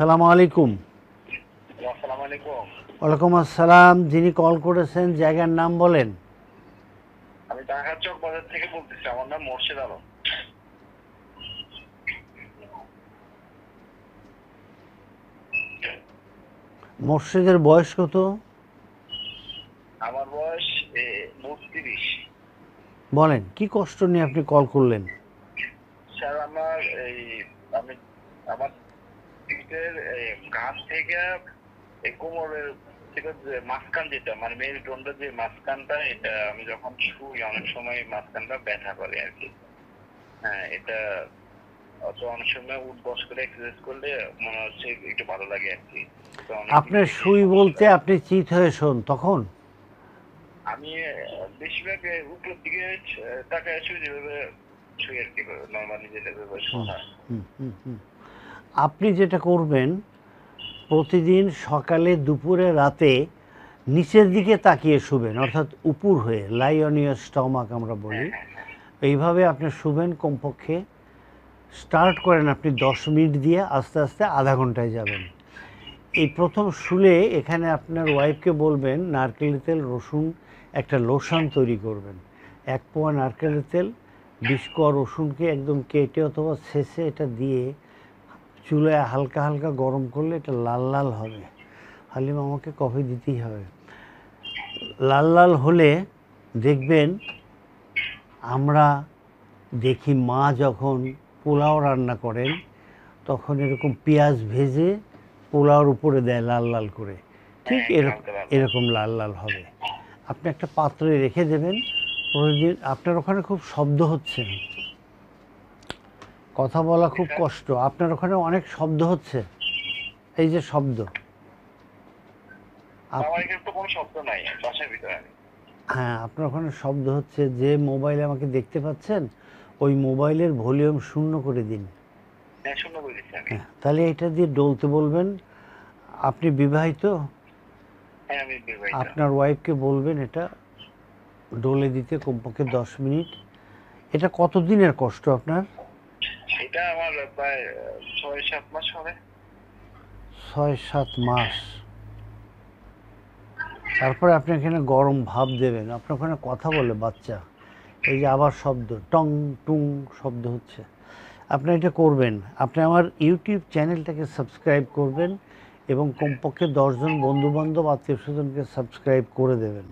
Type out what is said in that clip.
সালাম আলাইকুম ওয়ালাইকুম আসসালাম যিনি কল করেছেন জায়গার নাম বলেন আমি ঢাকা চক বাজার থেকে বলতেছি আমার নাম মোর্শেদ আলম মোর্শেদের বয়স কত আমার বয়স উনত্রিশ বলেন কি কষ্ট নিয়ে আপনি কল করলেন স্যার আমার এই আমি আমার পিঠের ঘাট থেকে এই কোমরের থেকে মাঝখান যেটা মানে মেরুদণ্ডের যে মাঝখানটা এটা আমি যখন শুই অনেক সময় মাঝখানটা ব্যথা করে আর কি হ্যাঁ এটা অত অনেক সময় উঠ বস করে এক্সারসাইজ করলে মনে হচ্ছে একটু ভালো লাগে আর কি আপনার শুই বলতে আপনি চিত হয়ে শোন তখন আমি বেশিরভাগ উপর দিকে টাকা শুয়ে যেভাবে শুয়ে আর কি নর্মালি যেটা হ্যাঁ। আপনি যেটা করবেন প্রতিদিন সকালে দুপুরে রাতে নিচের দিকে তাকিয়ে শুবেন অর্থাৎ উপর হয়ে লাই অন স্টমাক আমরা বলি হ্যাঁ, হ্যাঁ, এইভাবে আপনি শুবেন কমপক্ষে স্টার্ট করেন আপনি দশ মিনিট দিয়ে আস্তে আস্তে আধা ঘন্টায় যাবেন এই প্রথম শুলে এখানে আপনার ওয়াইফকে বলবেন নারকেল তেল রসুন একটা লোশন তৈরি করবেন এক পোয়া নারকেলের তেল বিষ কোয়া রসুনকে একদম কেটে অথবা শেষে এটা দিয়ে চুলায় হালকা হালকা গরম করলে এটা লাল লাল হবে হালিম আমাকে কফি দিতেই হবে লাল লাল হলে দেখবেন আমরা দেখি মা যখন পোলাও রান্না করেন তখন এরকম পেঁয়াজ ভেজে পোলাওর উপরে দেয় লাল লাল করে ঠিক এরকম এরকম লাল লাল হবে আপনি একটা পাত্রে রেখে দেবেন প্রতিদিন আপনার ওখানে খুব শব্দ হচ্ছে কথা বলা খুব কষ্ট আপনার ওখানে অনেক শব্দ হচ্ছে এই যে শব্দ হ্যাঁ আপনার ওখানে শব্দ হচ্ছে যে মোবাইলে আমাকে দেখতে পাচ্ছেন ওই মোবাইলের ভলিউম শূন্য করে দিন হ্যাঁ, হ্যাঁ, তাহলে এটা দিয়ে ডলতে বলবেন আপনি বিবাহিত হ্যাঁ, আপনার ওয়াইফকে বলবেন এটা ডলে দিতে কমপক্ষে দশ মিনিট এটা কতদিনের কষ্ট আপনার এটা আমার প্রায় ছয় সাত মাস হবে ছয় সাত মাস তারপরে আপনি এখানে গরম ভাব দেবেন আপনার ওখানে কথা বলে বাচ্চা এই যে আবার শব্দ টং টুং শব্দ হচ্ছে আপনি এটা করবেন আপনি আমার ইউটিউব চ্যানেলটাকে সাবস্ক্রাইব করবেন এবং কমপক্ষে দশজন বন্ধুবান্ধব আত্মীয় স্বজনকে সাবস্ক্রাইব করে দেবেন